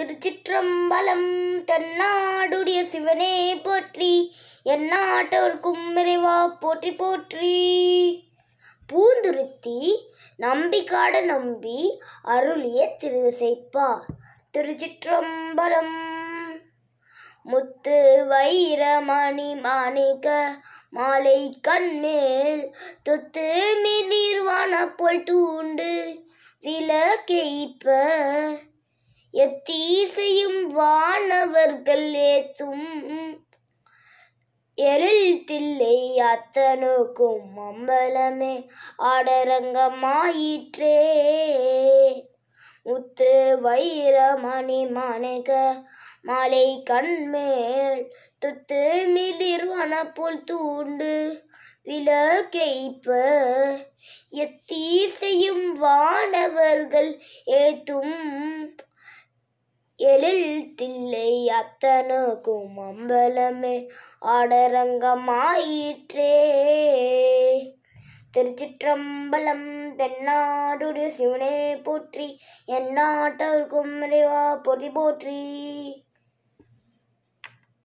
திருச்சிற்றம்பலம் தென்னாடுடைய சிவனே போற்றி நாட்டவர்க்கும் இறைவா போற்றி போற்றி பூந்துருத்தி நம்பிக்காட நம்பி அருளிய திருவிசைப்பா திருச்சிற்றம்பலம் முத்து வைரமணி மாணிக்க மாலை கண்மேல் தொத்து மிதிர்வான போல் தூண்டு விளக்கெய்ப்ப எத்தீசையும் வானவர்கள் ஏத்தும் எழில் தில்லை அத்தனுக்கும் அம்பலமே ஆடரங்கமாயிற்றே முத்து வைரமணி மாணிக மாலை கண்மேல் துத்து மிளிர் வனப்புல் தூண்டு விலகைப்ப எத்தீசையும் வானவர்கள் ஏத்தும் எழில்தில்லை அத்தனுக்கும் அம்பலமே ஆடரங்கமாயிற்றே திருச்சிற்றம்பலம் தென்னாடுடைய சிவனே போற்றி எந்நாட்டவர்க்கும் இறைவா பொறி போற்றி